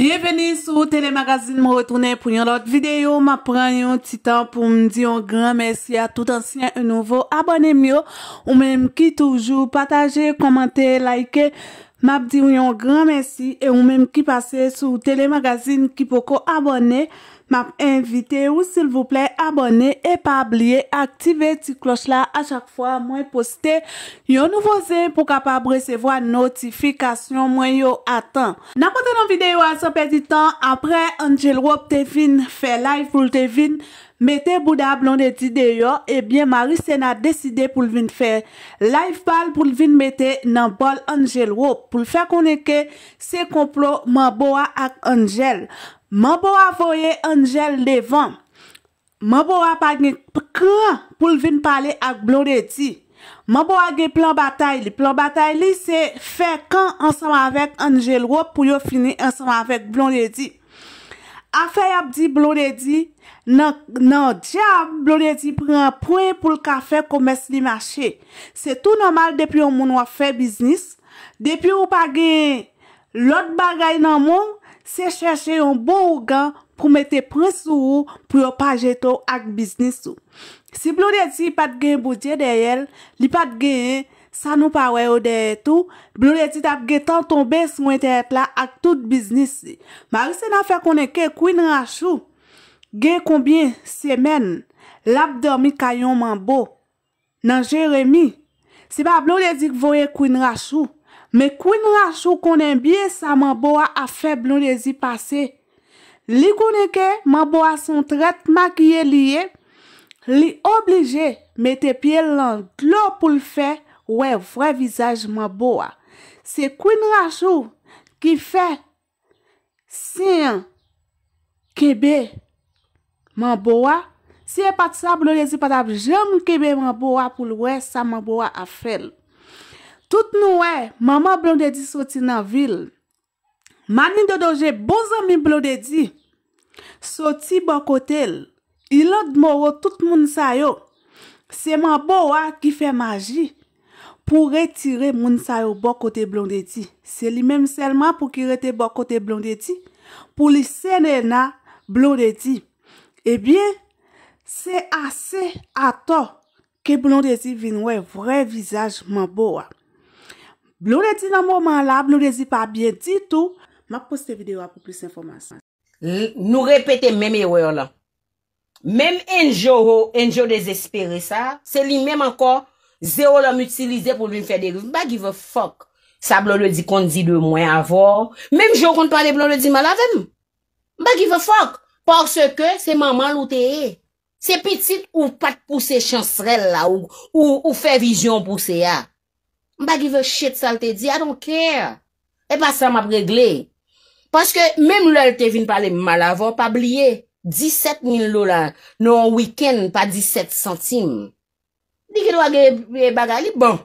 Bienveni sou telemagazine mou retounen pou yon lot videyo. Ma pran yon titan pou mdi yon gran mersi a tout ansyen yon nouvo abonem yo. Ou menm ki toujou pataje, komante, like, ma pdi yon gran mersi. Ou menm ki pase sou telemagazine ki poko abonem. M ap invite ou sil vouple abone e pa ablie aktive ti kloch la a chak fwa mwen poste yon nouvoze pou kapab resevo a notifikasyon mwen yo atan. Na konten an videyo a sope di tan, apre Angel Wop te vin fe live pou te vin mette bouda blon de di deyo, ebyen eh Marissena deside pou vin fe live bal pou vin mette nan bol Angel Wop pou l fe konneke se komplo man boa ak Angel Wop. Man bo a voye Anjel devan. Man bo a pagne kran pou vin pale ak Blondie. Man bo a ge plan batay li. Plan batay li se fe kan ansam avet Anjel wop pou yo fini ansam avet Blondie. Afey ap di Blondie, nan diyan Blondie pre anpwen pou lkafe komes li mache. Se tou normal depi yo moun wap fe biznis. Depi yo pagne lot bagay nan moun. Se chèche yon bon ou gan pou mète prins ou ou pou yo pajet ou ak biznis ou. Si blou de di pat gen budye de yel, li pat gen san nou pa wè ou de etou, blou de di tap gen tan ton bes mwen teret la ak tout biznis si. Ma risè nan fè konen ke kou in rachou. Gen konbyen semen, lap dormi kayon man bo nan jè remi. Se pa blou de di kvo ye kou in rachou. Me kwen rachou konen biye sa man boa a feblon rezi pase. Li konen ke, man boa son tret ma kiye liye, li oblije metepye lan glop pou l fe, we vre vizaj man boa. Se kwen rachou ki fe, sen kebe man boa, se pat sa blon rezi pat ap jem kebe man boa pou l we sa man boa a febl. nou wè, maman blondedi soti nan vil, mani do doje bozomi blondedi soti bakotel bon ilod moro tout moun sayo seman bo wè ki fè maji pou retire moun sayo bakote bon blondedi, se li menm selman pou ki rete bakote bon blondedi pou li sene na blondedi e eh bien se ase ato ke blondedi vin wè vre vizaj man bo wè Blon lè di nan moun man la, blon lè di pa bie ditou. Ma poste videyo apou plus informasyon. Nou repete menm ewe yo la. Menm enj yo yo, enj yo desespere sa, se li menm ankon, ze yo la m'utilize pou l'un fè de rive. Ba give a fok sa blon lè di kon di de mwen avò. Menm jou kon pa de blon lè di man la vem. Ba give a fok, porsè ke se maman loutè e. Se piti ou pat pou se chansrel la, ou fè vizyon pou se ya. Ah. Mpa give a shit salte di. A don kè. E pa sa m ap regle. Paske mèm lèl te vin pale mal avò. Pa bliye. 17.000 lò la. Non wikèn pa 17 centime. Di ki lò a ge bagay li. Bon.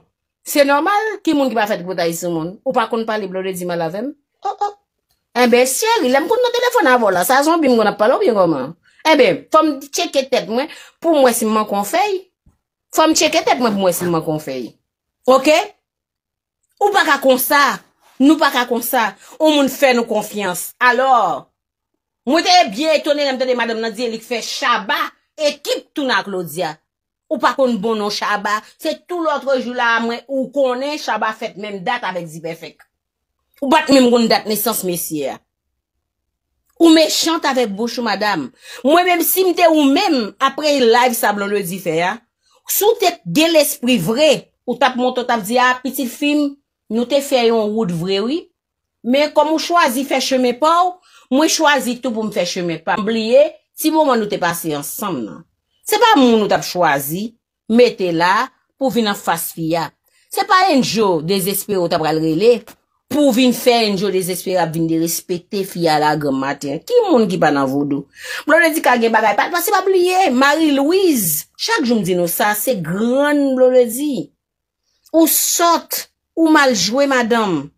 Se normal ki moun ki pa fèt koutay sou moun. Ou pa kon pale blore di mal avèm. Ho oh, oh. ho. E bè sièl. Ilèm kon nou telefon avò la. Sa zon bi mwen ap palò bi yon koman. E bè. Fòm tcheke tèt mwen. Pou mwen si mwen kon fèy. Fòm tcheke tèt mwen pou mwen si mwen kon fèy. Okè. Ou pa ka kon sa, nou pa ka kon sa, ou moun fè nou konfiyans. Alors, mwen te e bie etonè nem tè de madame nan diye lik fè shaba, ekip tou nan klo diya. Ou pa kon bonon shaba, se tout loutre jou la amè, ou konè shaba fèt mèm dat avèk zipefèk. Ou bat mèm roun dat nesans mesiè. Ou mè chante avèk bouchou madame. Mwen mèm simte ou mèm apre live sablon lò di fè ya. Soutèk de l'espri vre, ou tap mouton tap diya, ah, piti film. Nou te fè yon roud vrewi. Men kon mou chwazi fè cheme pa ou, mou chwazi tout pou mou fè cheme pa. Mbliye, si moun moun nou te pase yon sam nan. Se pa moun nou tap chwazi, mette la pou vin an fase fia. Se pa enjou desespero tap galrele, pou vin fè enjou desespero ap vin de respete fia la gom maten. Ki moun ki pa nan voudou? Mlo le di kage bagay pat, pase pa mbliye. Mari Louise, chak joun di nou sa, se gran mlo le di. Ou sot, Ou maljwe madame.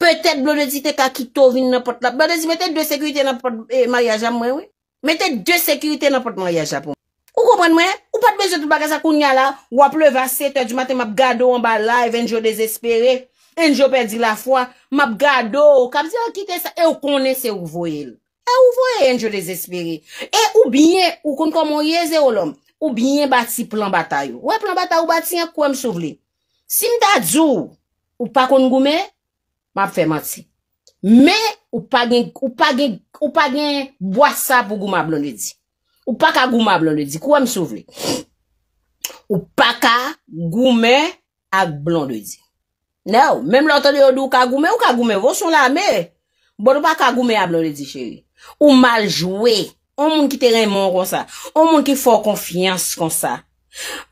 Petet blodezite kakito vin nampot la. Badezi eh, mette de sekurite nampot mariaja mwen we. Mette de sekurite nampot mariaja mwen we. Ou koman mwen. Ou pat bezote bagaza koun nya la. Ou aple vase. Te di mate map gado anba la. Ev enjo desespere. Enjo perdi la fwa. Map gado. Kap zi an kitese. E ou konese ou voel. E ou voel enjo desespere. E ou bine. Ou kon komon yeze olom. Ou bine bati plan bata yo. Ou plan bata yo bati an kou m souvle. Sim da dzou, ou pa kon gume, map fè mat si. Men, ou pa gen boasa pou gume a blon de di. Ou pa ka gume a blon de di. Kwa mi sou vle? Ou pa ka gume a blon de di. Nou, men mèm lantade yon dou ka gume ou ka gume. Vos yon la men. Bon, ou pa ka gume a blon de di, chéri. Ou maljwe. Ou moun ki tere moun kon sa. Ou moun ki fò konfians kon sa.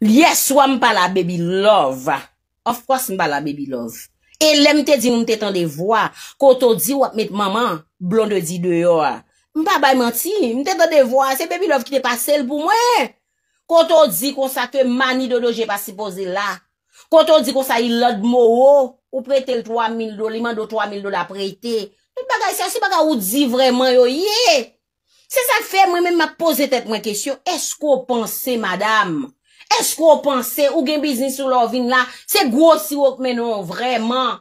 Yes, wè m pa la baby love a. Of course, mba la baby love. E le mte di nou mte tende vwa, koto di wap met maman, blonde di deyo a. Mpa bay manti, mte tende vwa, se baby love ki te pa sel pou mwen. Koto di kon sa ke mani dodo, jepa si pose la. Koto di kon sa ilod mo o, ou prete l 3 mil do, liman do 3 mil do la prete. Mba gay si ansi, mba gay ou di vreman yo ye. Se sa fe, mwen mwen ma pose tet mwen kesyon, esko pense madame, Esko ou panse ou gen biznis ou la non, ou vin la? Se gwo siwok menon, vreman.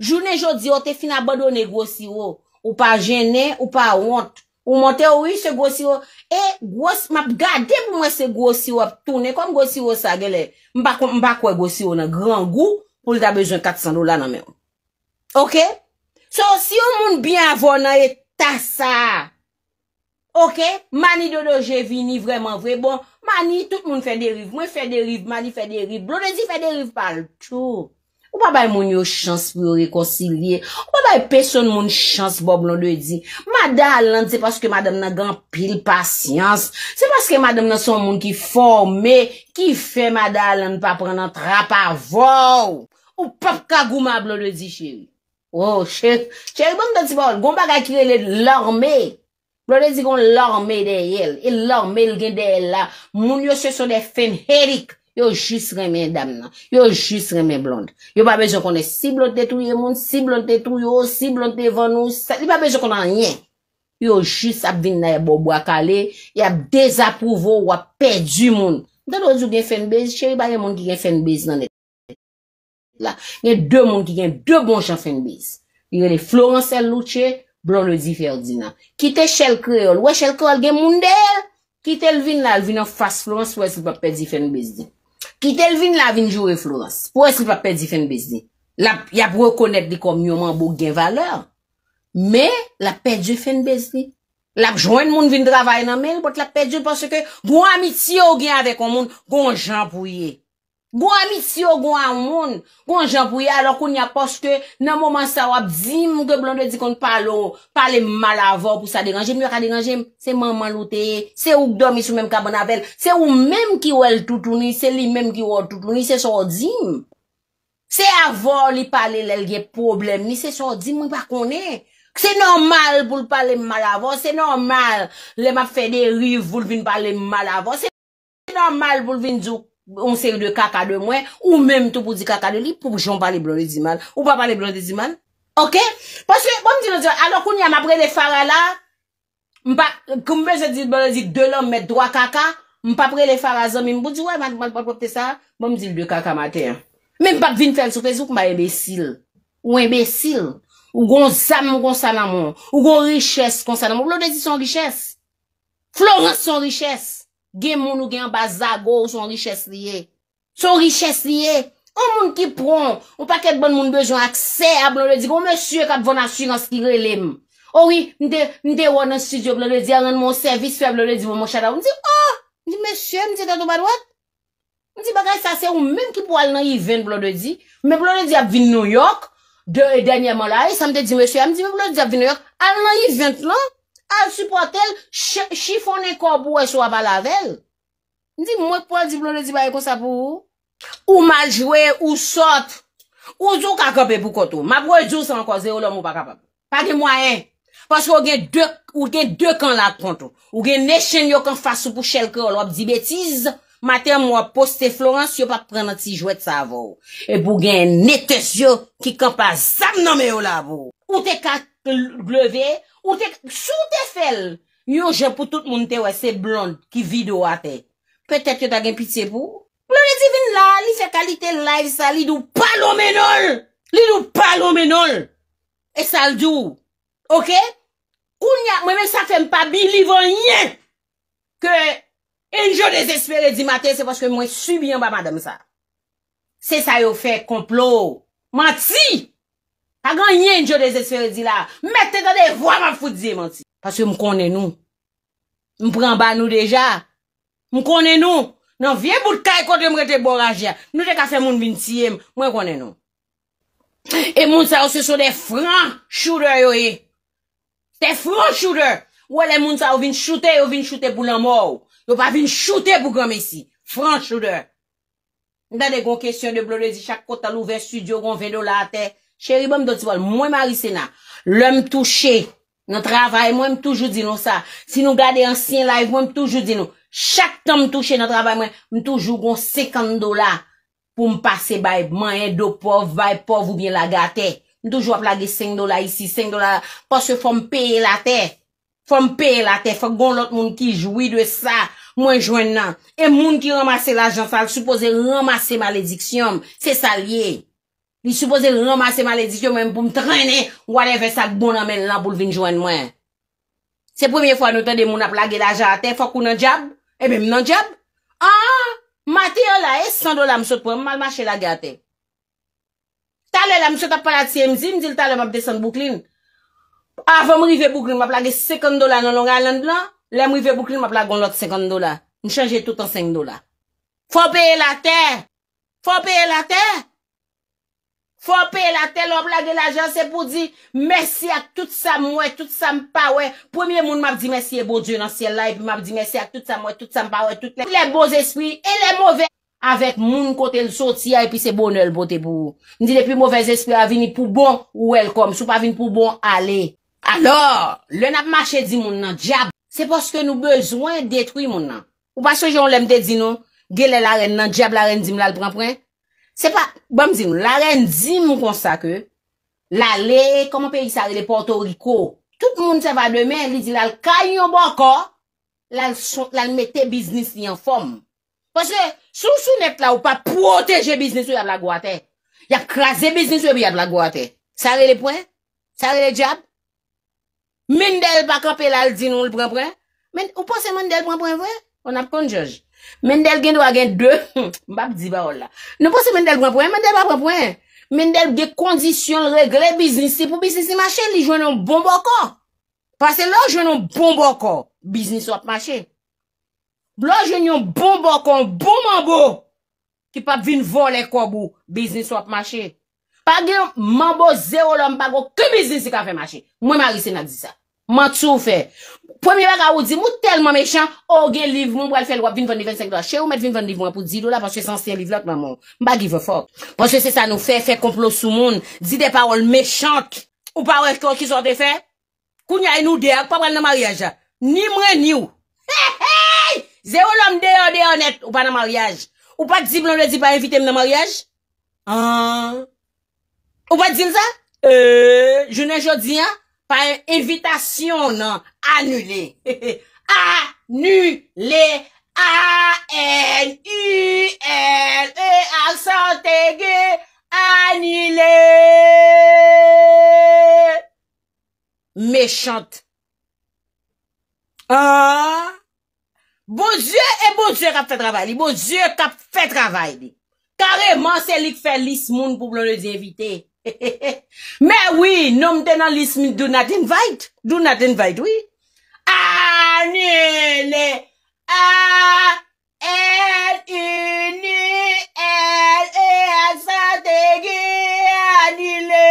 Jounen jodi ou te fina badone gwo siwok. Ou pa jene, ou pa ont. Ou monte ou i se gwo siwok. E, eh, gwo, map gade pou mwen se gwo siwok. Tounen, kom gwo siwok sa gele. Mbak wè gwo siwok nan gran gwo. Ou li ta bejwen 400 dola nan menon. Ok? So, si ou moun bien avon nan e tasa. Ok? Mani dodo je vini vreman vrebon. Mani tout moun fè deriv, mwen fè deriv, mani fè deriv, blon de di fè deriv paltou. Ou pa bay moun yo chans pou yo rekoncilie, ou bay peson moun chans bo blon de di. Mada lan, se paske madam nan gan pil pasyans, se paske madam nan son moun ki fòmè, ki fè mada lan pa pren an trap avòw, ou pap kagouman blon de di, chèri. Ou oh, chèri, chèri, bon moun de di bol, gomba bon ga kire lè lòrmè. Lo de zikon lor mey dey el. E lor mey gen dey el la. Moun yo se son de fen herik. Yo jis reme dam nan. Yo jis reme blonde. Yo pa bezo konen si blonde te tou ye moun. Si blonde te tou yo. Si blonde te venou. Sa li pa bezo konen nyen. Yo jis ap vin nan ye bobo akale. Ye ap dezapouvo wap pedi moun. Nan wazou gen fen bez. Che yi ba gen moun ki gen fen bez nan etan. La. Gen de moun ki gen de bonjan fen bez. Yo gen de Florence El Loutche. Brole di ferdi nan. Kite chel kreol, we chel kreol gen moun del. Kite lvin la, lvin nan fass flons pou es li pa pedi fen bezdi. Kite lvin la, lvin jou reflons pou es li pa pedi fen bezdi. La, yap rekonet di kom yonman bou gen valeur. Me, la pedi fen bezdi. La, jwen moun vin dravay nan men, pot la pedi pou se ke goun amiti yo gen ade kon moun, goun jan pou ye. Gwa misyo gwa moun Gwa janpouye alo koun ya poste Nan mouman sa wap zim Moun ke blonde di kon palo Palem mal avon pou sa deganjim Mou ya ka deganjim Se mouman nou teye Se ouk domi sou menm kabon avel Se ou menm ki wel toutouni Se li menm ki wel toutouni Se sor zim Se avon li pale lelge problem Ni se sor zim moun pa konen Se normal pou l palem mal avon Se normal Le ma fede rive Voul vin palem mal avon Se normal pou l vin djouk On se yon de kaka de mwen, ou mwen tout pou di kaka de li, pou jon pale blon de ziman. Ou pa pale blon de ziman. Ok? Poske, bo mwen di lò di, alò koun yon apre de fara la, mwen pa, koun mwen se di blon de zi, de l'om mète doa kaka, mwen pa pre le fara zon, mwen pou di, wè, mwen pa propte sa, bo mwen di lò de kaka mate. Men pa vint fèl sou fèz ou kou mwen ebesil. Ou ebesil. Ou gò zanm ou gò sanamon. Ou gò richès konsanamon. Blon de zi son richès. Floran son richès. Gen moun ou gen yon baza go ou son riches liye. Son riches liye. O moun ki pron, ou paket bon moun bejoun akser a blode di. O monsye kat von asurans ki gre lem. Owi, oh nite wot nan studio blode di, anan moun servis fe blode di voun monsyada. O monsye, o, monsye, monsye tatou badouat. Monsye bagay sa se ou menm ki pou al nan yi ven blode di. Mwen blode di ap vin New York. De danye man la, yi samte di weshwe. Mwen monsye, monsye, monsye, monsye, monsye, monsye, monsye, monsye, monsye, monsye, monsye, monsye, Al suportel, chifon e kobwe sou a balavel. Ni mwen pou an diplone di baye kon sa pou ou? Ou maljwe, ou sot, ou zou kakope pou koto. Mabwe zou san kose ou lom ou pakapap. Pake mwayen. Paske ou gen de kan lak pronto. Ou gen neshen yo kan fasu pou chelke ou lop di betiz, maten mwen poste Florence yo pa pren an ti jwet sa avou. E pou gen netes yo ki kapazab nanme ou lavo. Ou te kat glevè Ou tek sou te fel, yo jè pou tout moun te wè se blonde ki vide wate. Petèp yo tagè pitiè pou. Le di vin la, li fè kalite live sa, li dò palo menol. Li dò palo menol. E sal dò. Ok? Ou nè, mè mè sa fèm pa bi li vò nè. Ke enjò desespère di matè, se paske mwen subiyan ba madèm sa. Se sa yo fè komplo mati. Si! A gran yenjo de zesferdi la, mette do de vwa ma foudzi man si. Pase m konen nou, m premba nou deja, m konen nou, nan vye bout kaj kote m rete borajia, nou de kase moun vin siye m, mwen konen nou. E moun sa ou se son de fran chouder yo e, te fran chouder, wale moun sa ou vin choute, ou vin choute boulan mou, ou pa vin choute bougan me si, fran chouder. Nade kon kesyon de blodezi chak kota louve studio kon vede ou late e. Chéribe bon, m do tivol, mwen marise na. Lè m touche, nan travay mwen m toujou di nou sa. Si nou gade ansyen la, mwen m toujou di nou. Chak tan m touche nan travay mwen, m toujou goun sekand do la. Pou m pase bay, mwen e do pov, bay pov ou bien la gate. M toujou ap lage senk do la isi, senk do la. Pou se fòm peye la te. Fòm peye la te, fòm goun lot moun ki jwi de sa. Mwen jwen nan. E moun ki ramase la jansal, supose ramase malediksiyom. Se salye. Li soupoze bon le nom a se maledik yo men pou m trene wale ve sal bon amen lan pou l vin jwen mwen. Se pwemye fwa nou tade moun ap lage la jate fwa kou nan djab, e bem nan djab. A, mati yo la e 100 do la msot pou m malmache la gate. Tale la msot ap pala tse mzi, m zil tale m ap de san bouklin. A, fwa m wive bouklin, m ap lage 50 do la nan long alan lan. Le m wive bouklin, m ap lage goun lot 50 do la. M chanje tout an 5 do la. Fwa peye la tè, fwa peye la tè. Fon pe la tel ob la de la jan, se pou di, Mersi ak tout sa mwen, tout sa mpa wey, Pwemye moun map di, mersi e bo die nan siel la, E pi map di, mersi ak tout sa mwen, tout sa mpa wey, Tout le boz espri, e le mwove, Avèk moun kote l sotia, e pi se bonel bote bou. Ni de pi mwovez espri avini pou bon, Ou el kom, sou pa avini pou bon, ale. Alor, le nap mache di moun nan, diab, Se poske nou bezwen detwi moun nan. Ou paske joun lem de di nou, Gele la ren nan, diab la ren, di mla l pran pran, Se pa, bam zin, la ren zin moun konsa ke, la le, koman pe yi sare le Porto Rico, tout moun se va demen, li zi la l kanyon bako, la l mette biznis li en fom. Po se, sou sou net la ou pa proteje biznis ou yad la gwa te, yad kraser biznis ou yad la gwa te. Sa re le pwen, sa re le jab, men del baka pe la l zin ou l pren pren, men ou pa se men del pren pren vwen, On ap kon jaj. Mendele gen do a gen 2, mbap di ba ol la. Nou posi mendele kwenpwen, mendele bap kwenpwen. Mendele gen kondisyon regle biznisi pou biznisi mache, li jwenon bon bokon. Pase lo jwenon bon bokon, biznis wap mache. Lo jwenon bon bokon, bon mambo, ki pap vin volen kwa bou, biznis wap mache. Pag gen mambo 0 la mbagon, ki biznisi ka fe mache. Mwen marise nan di sa. Mat sou fe. Pwè mi wèk a ou di, mou telman mechant, ou oh, gen liv moun pou al fel wap 20-25 doa. Che ou met 20-25 moun pou di do la, pwè se san siye liv lak moun moun. Mba give a fok. Pwè se se sa nou fe, fe komplo sou moun, di de parol mechant, ou parol ki sote fe. Kounya e nou deyak, pa pran nan mariage. Ni mwen ni ou. Hey, hey! Ze ou lom deyak deyak net, ou pa nan mariage. Ou pa di blon le di pa evite m nan mariage. An. Ou pa di mse. Euh, je ne jodi an. pa yon evitasyon nan, anule, anule, a, n, u, l, e, a, sante, g, anule, mechant, a, ah. bozye, e bozye kap fè travay li, bozye kap fè travay li, kareman se li k fè lis moun pou blon lèz evite, Mè wè, noum tè nan lismi do nat invite Do nat invite, wè A, ni, le A, e, u, ni E, e, a, sa, te, gi A, ni, le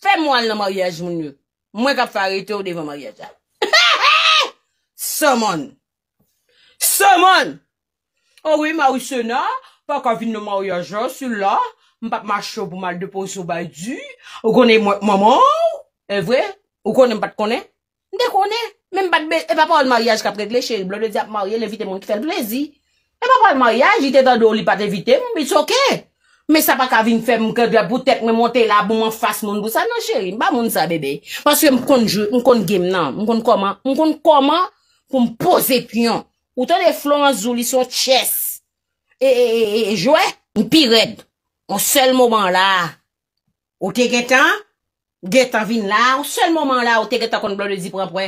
Fè moun nan maryaj moun yo Mwen ka fè a reto ou devan maryaj a Ha, ha, ha Sè moun Sè moun Ouè mè wè se nan Pak avin nan maryaj yo sou la Mpap mache eh, eh, bon, non, non. ou pou mwal depo sou bay du. Ou konen mwen mwaman ou. E vwe? Ou konen mpat konen? Mte konen. Men mpat be. E papal maryaj kapred le cheri. Blode di ap maryaj le vite mwen ki fel plezi. E papal maryaj. Jite dandou li pat evite mwen. Mpe soke. Mme sa pa kavin fem mwen kèdre pou tèk mwen monte la. Bou mwen fasse moun pou sa. Nan cheri. Mpa moun sa bebe. Mpanswe mkon jou. Mkon gem nan. Mkon koman. Mkon koman pou mpoze pyon. Ou tè le flou an zoulis ou t Ou sel mouman la, ou te getan, getan vin la, ou sel mouman la, ou te getan kon Blondie pren pre.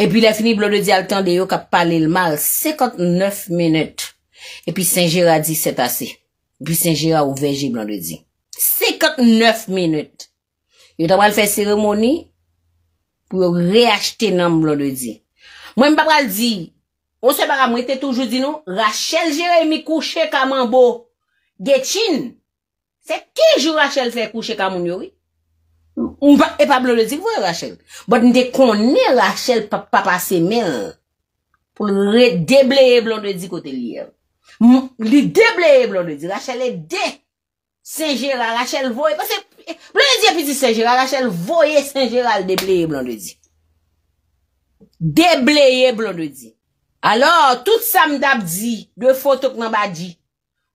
E pi la fini Blondie al tan de yo ka pale l mal, 59 minute. E pi Saint-Gérard di, set ase. E pi Saint-Gérard ou veje Blondie. 59 minute. Yo tabal fe seremoni, pou yo reachete nan Blondie. Mwen mbapal di, ou se bar a mwete toujou di nou, Rachel Gérard mi kouche kaman bo, getin, Se kejou Rachel fè kouche ka moun yori? Un pa e pa blon de di, vwe Rachel? Bote n de koni Rachel pa pa semen, pou le debleye blon de di kote liye. Li debleye blon de di, Rachel e de Saint-Gérald, Rachel voye, blon de di e piti Saint-Gérald, Rachel voye Saint-Gérald, debleye blon de di. Debleye blon de di. Alors, tout sa mdap di, dwe fotok nan ba di,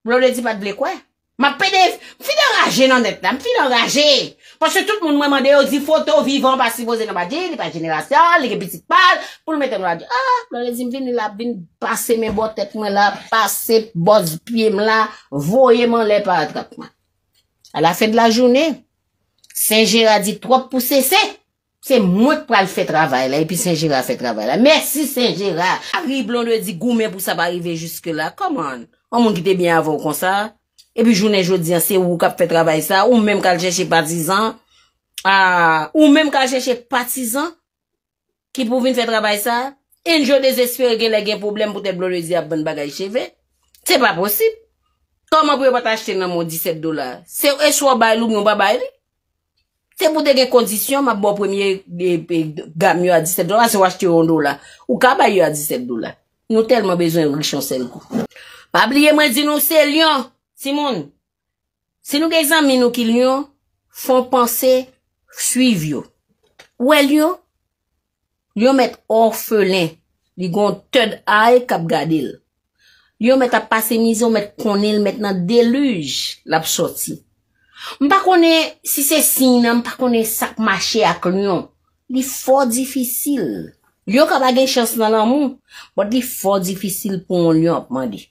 blon de di pat ble kwaye? Ma pedef, mfi oh, non, ah, de raje nan det la, mfi de raje. Pwase tout moun mwen mande yo di foto vivan pasi boze nan badje, li pa jenerasyon, li ke pisit pal, pou mwen te mwen la di, a, mwen rezi mwen vini la bin, pase mwen bo tet mwen la, pase boz pye mwen la, voye mwen le paratrakman. A la fèd la jounen, Saint-Gérard di trope pou sè sè, sè mwen pral fè travay la, e pi Saint-Gérard fè travay la. Mèsi Saint-Gérard. A ri blon nou e di goumen pou sa ba rive juske la, koman, mwen moun gite bie avon kon sa. E pi jounen joun diyan se wou kap fè travay sa, ou mèm kalcheche patizan, ou mèm kalcheche patizan ki pou vin fè travay sa, en joun desespère gen lè gen problem pou te blon lè zi ap bèn bagay cheve, se pa posib. Ton mè pou yon pat achete nan moun 17 e e, e, dola, se ou eswa bay loup, yon ba bay li. Se mou de gen kondisyon, mè bo premier gam yon a 17 dola, se wach te yon dola. Ou ka bay yon a 17 dola. Nou telman bezon yon lichan sen kou. Babliye mwen zinonsè, Lyon! Simon, se nou ge examen nou ki lyon, fon panse, suiv yo. Ouè lyon? Lyon met orfele, li gon tèd ae kap gadil. Lyon met apasenize, ou met konel, met nan deluge, lap soti. Mpa konen, si se sinan, mpa konen sak mache ak lyon. Li fo di fisyl. Lyon kap agen chans nanan moun, bot li fo di fisyl pou on lyon ap mandi.